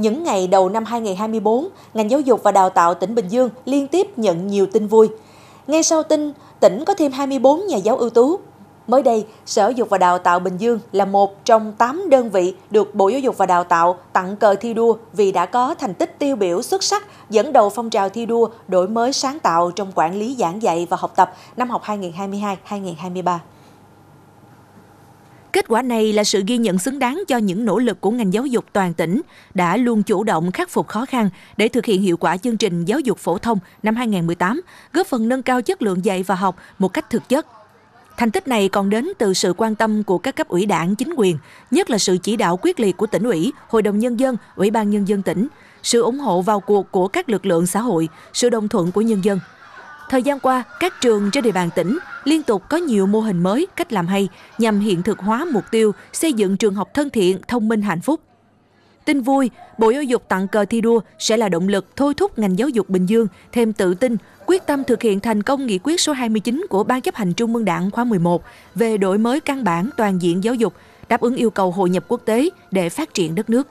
Những ngày đầu năm 2024, ngành giáo dục và đào tạo tỉnh Bình Dương liên tiếp nhận nhiều tin vui. Ngay sau tin, tỉnh có thêm 24 nhà giáo ưu tú. Mới đây, Sở Dục và Đào tạo Bình Dương là một trong 8 đơn vị được Bộ Giáo dục và Đào tạo tặng cờ thi đua vì đã có thành tích tiêu biểu xuất sắc dẫn đầu phong trào thi đua đổi mới sáng tạo trong quản lý giảng dạy và học tập năm học 2022-2023. Kết quả này là sự ghi nhận xứng đáng cho những nỗ lực của ngành giáo dục toàn tỉnh đã luôn chủ động khắc phục khó khăn để thực hiện hiệu quả chương trình giáo dục phổ thông năm 2018, góp phần nâng cao chất lượng dạy và học một cách thực chất. Thành tích này còn đến từ sự quan tâm của các cấp ủy đảng, chính quyền, nhất là sự chỉ đạo quyết liệt của tỉnh ủy, hội đồng nhân dân, ủy ban nhân dân tỉnh, sự ủng hộ vào cuộc của các lực lượng xã hội, sự đồng thuận của nhân dân. Thời gian qua, các trường trên địa bàn tỉnh liên tục có nhiều mô hình mới, cách làm hay nhằm hiện thực hóa mục tiêu xây dựng trường học thân thiện, thông minh, hạnh phúc. Tin vui, Bộ Giáo dục tặng cờ thi đua sẽ là động lực thôi thúc ngành giáo dục Bình Dương thêm tự tin, quyết tâm thực hiện thành công nghị quyết số 29 của Ban chấp hành Trung ương Đảng khóa 11 về đổi mới căn bản toàn diện giáo dục, đáp ứng yêu cầu hội nhập quốc tế để phát triển đất nước.